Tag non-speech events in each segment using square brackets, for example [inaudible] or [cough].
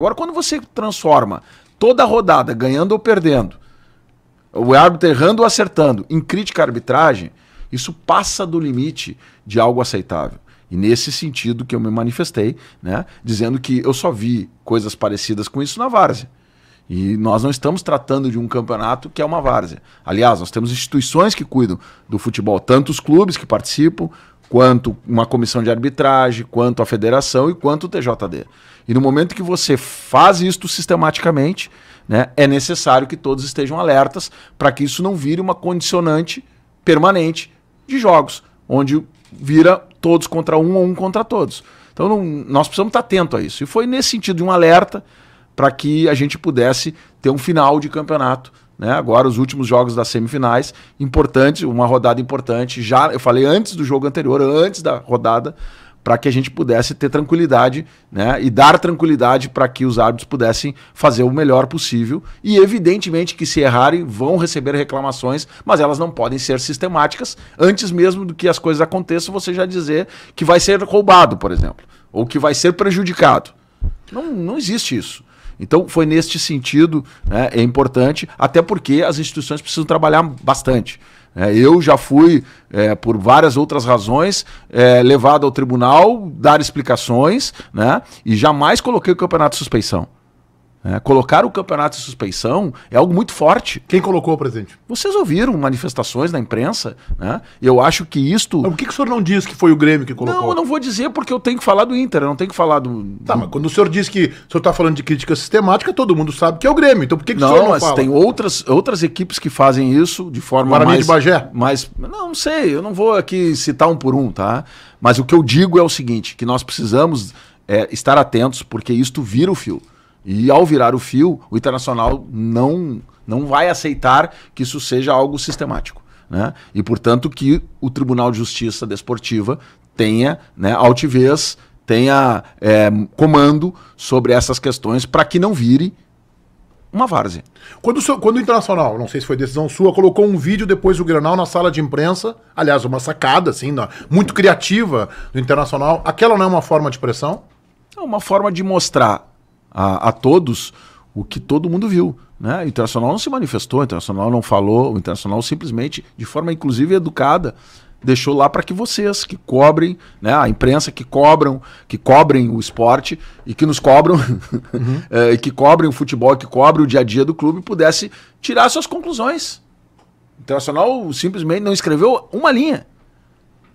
Agora, quando você transforma toda a rodada, ganhando ou perdendo, o árbitro errando ou acertando, em crítica à arbitragem, isso passa do limite de algo aceitável. E nesse sentido que eu me manifestei, né, dizendo que eu só vi coisas parecidas com isso na várzea. E nós não estamos tratando de um campeonato que é uma várzea. Aliás, nós temos instituições que cuidam do futebol, tanto os clubes que participam, quanto uma comissão de arbitragem, quanto a federação e quanto o TJD. E no momento que você faz isto sistematicamente, né, é necessário que todos estejam alertas para que isso não vire uma condicionante permanente de jogos, onde vira todos contra um ou um contra todos. Então não, nós precisamos estar atento a isso. E foi nesse sentido de um alerta para que a gente pudesse ter um final de campeonato né? Agora, os últimos jogos das semifinais, importante, uma rodada importante. Já eu falei antes do jogo anterior, antes da rodada, para que a gente pudesse ter tranquilidade né? e dar tranquilidade para que os árbitros pudessem fazer o melhor possível. E, evidentemente, que se errarem, vão receber reclamações, mas elas não podem ser sistemáticas. Antes mesmo do que as coisas aconteçam, você já dizer que vai ser roubado, por exemplo, ou que vai ser prejudicado. Não, não existe isso. Então, foi neste sentido, né, é importante, até porque as instituições precisam trabalhar bastante. É, eu já fui, é, por várias outras razões, é, levado ao tribunal dar explicações, né? E jamais coloquei o campeonato de suspeição. É, colocar o campeonato em suspeição é algo muito forte. Quem colocou, presidente? Vocês ouviram manifestações na imprensa, né? Eu acho que isto. Mas o que, que o senhor não diz que foi o Grêmio que colocou? Não, eu não vou dizer porque eu tenho que falar do Inter, eu não tenho que falar do. Tá, mas quando o senhor diz que o senhor está falando de crítica sistemática, todo mundo sabe que é o Grêmio. Então por que, que não, o senhor não mas fala? Tem outras, outras equipes que fazem isso de forma. Guarani mais, de Bagé? Mas. Não, não sei, eu não vou aqui citar um por um, tá? Mas o que eu digo é o seguinte: que nós precisamos é, estar atentos, porque isto vira o fio. E ao virar o fio, o Internacional não, não vai aceitar que isso seja algo sistemático. Né? E, portanto, que o Tribunal de Justiça Desportiva tenha né, altivez, tenha é, comando sobre essas questões para que não vire uma várzea. Quando o, quando o Internacional, não sei se foi decisão sua, colocou um vídeo depois do Granal na sala de imprensa, aliás, uma sacada, assim, muito criativa do Internacional, aquela não é uma forma de pressão? É uma forma de mostrar a, a todos o que todo mundo viu. Né? O Internacional não se manifestou, o Internacional não falou, o Internacional simplesmente, de forma inclusive educada, deixou lá para que vocês que cobrem, né, a imprensa que cobram, que cobrem o esporte e que nos cobram, [laughs] uhum. é, que cobrem o futebol, que cobrem o dia a dia do clube, pudesse tirar suas conclusões. O Internacional simplesmente não escreveu uma linha.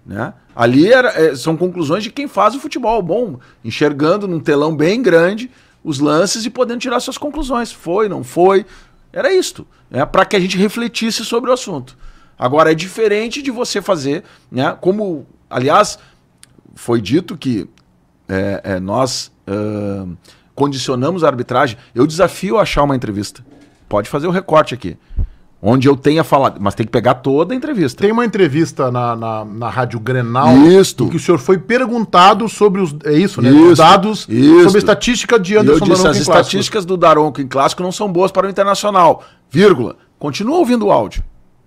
Né? Ali era, é, são conclusões de quem faz o futebol. Bom, enxergando num telão bem grande os lances e podendo tirar suas conclusões. Foi, não foi. Era isto. Né? Para que a gente refletisse sobre o assunto. Agora, é diferente de você fazer, né? Como, aliás, foi dito que é, é, nós uh, condicionamos a arbitragem. Eu desafio a achar uma entrevista. Pode fazer o recorte aqui onde eu tenha falado. Mas tem que pegar toda a entrevista. Tem uma entrevista na, na, na Rádio Grenal Isto. em que o senhor foi perguntado sobre os. É isso, né? Os dados sobre a estatística de Anderson eu disse, Daronco As estatísticas do Daronco em clássico não são boas para o internacional. Vírgula. Continua ouvindo o áudio.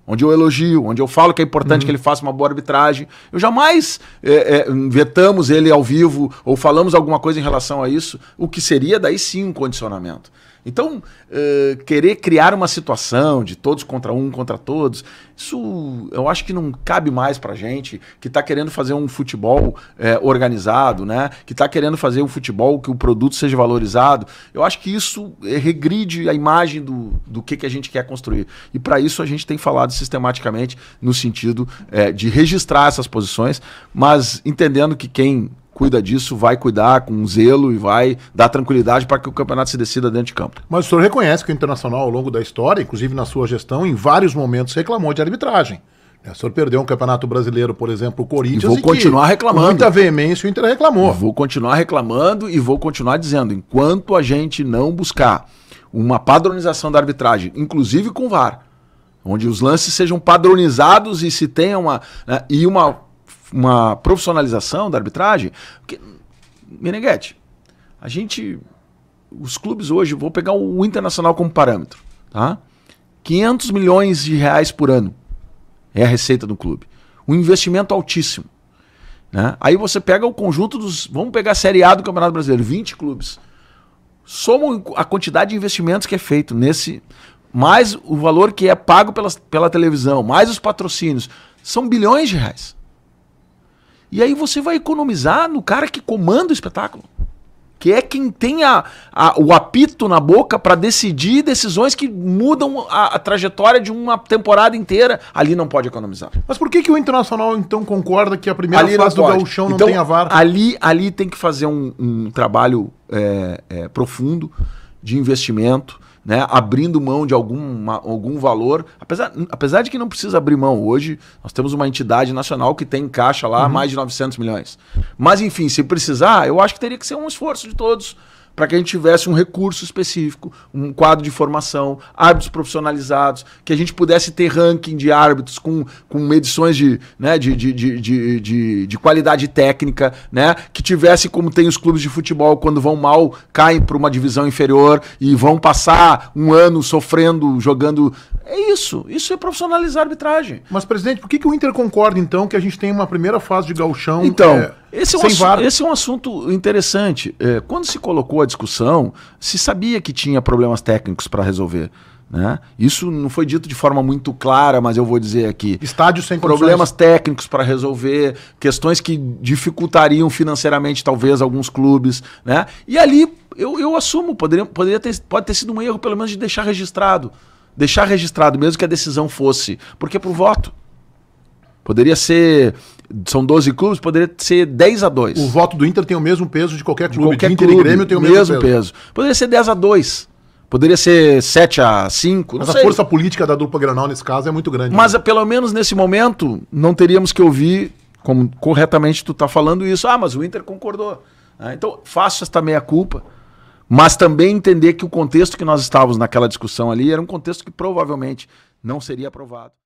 Onde eu elogio, onde eu falo que é importante uhum. que ele faça uma boa arbitragem. Eu jamais é, é, vetamos ele ao vivo ou falamos alguma coisa em relação a isso, o que seria daí sim um condicionamento. Então, uh, querer criar uma situação de todos contra um, contra todos, isso eu acho que não cabe mais para gente que está querendo fazer um futebol eh, organizado, né? Que está querendo fazer um futebol que o produto seja valorizado. Eu acho que isso eh, regride a imagem do, do que, que a gente quer construir. E para isso a gente tem falado sistematicamente no sentido de registrar essas posições, mas entendendo que quem cuida disso, vai cuidar com zelo e vai dar tranquilidade para que o campeonato se decida dentro de campo. Mas o senhor reconhece que o Internacional, ao longo da história, inclusive na sua gestão, em vários momentos reclamou de arbitragem. Né, o senhor perdeu um campeonato brasileiro, por exemplo, o Corinthians. E vou e continuar reclamando. Muita veemência o Inter reclamou. Vou continuar reclamando e vou continuar dizendo. Enquanto a gente não buscar uma padronização da arbitragem, inclusive com VAR, onde os lances sejam padronizados e se tenha uma. Né, e uma uma profissionalização da arbitragem. Porque, Meneghetti, a gente. Os clubes hoje, vou pegar o Internacional como parâmetro, tá? 500 milhões de reais por ano é a receita do clube. Um investimento altíssimo. Né? Aí você pega o conjunto dos. Vamos pegar a Série A do Campeonato Brasileiro, 20 clubes. somam a quantidade de investimentos que é feito nesse. Mais o valor que é pago pela, pela televisão, mais os patrocínios. São bilhões de reais. E aí você vai economizar no cara que comanda o espetáculo. Que é quem tem a, a o apito na boca para decidir decisões que mudam a, a, trajetória de uma temporada inteira. Ali não pode economizar. Mas por que, que o Internacional então concorda que a primeira ali fase do gauchão então, não tem a vara? Ali, ali tem que fazer um, um trabalho é, é, profundo de investimento, né, abrindo mão de alguma, algum valor, apesar, apesar de que não precisa abrir mão hoje, nós temos uma entidade nacional que tem em caixa lá uhum. mais de 900 milhões. Mas enfim, se precisar, eu acho que teria que ser um esforço de todos para que a gente tivesse um recurso específico, um quadro de formação, árbitros profissionalizados, que a gente pudesse ter ranking de árbitros com, com medições de, né, de, de, de, de, de qualidade técnica, né, que tivesse como tem os clubes de futebol quando vão mal, caem para uma divisão inferior e vão passar um ano sofrendo, jogando é isso. Isso é profissionalizar a arbitragem. Mas, presidente, por que, que o Inter concorda, então, que a gente tem uma primeira fase de galchão? Então, é, esse, é um var... esse é um assunto interessante. É, quando se colocou a discussão, se sabia que tinha problemas técnicos para resolver. Né? Isso não foi dito de forma muito clara, mas eu vou dizer aqui. Estádio sem problemas condições. técnicos para resolver, questões que dificultariam financeiramente talvez alguns clubes, né? E ali eu, eu assumo, poderia, poderia ter, pode ter sido um erro pelo menos de deixar registrado deixar registrado, mesmo que a decisão fosse. Porque por voto. Poderia ser. São 12 clubes, poderia ser 10 a 2. O voto do Inter tem o mesmo peso de qualquer clube. De qualquer de Inter clube, e Grêmio tem o mesmo, mesmo peso. peso. Poderia ser 10 a 2. Poderia ser 7 a 5. Mas a sei. força política da dupla Granal nesse caso é muito grande. Mas né? pelo menos nesse momento não teríamos que ouvir, como corretamente tu está falando isso, ah, mas o Inter concordou. Ah, então faço esta meia culpa mas também entender que o contexto que nós estávamos naquela discussão ali era um contexto que provavelmente não seria aprovado.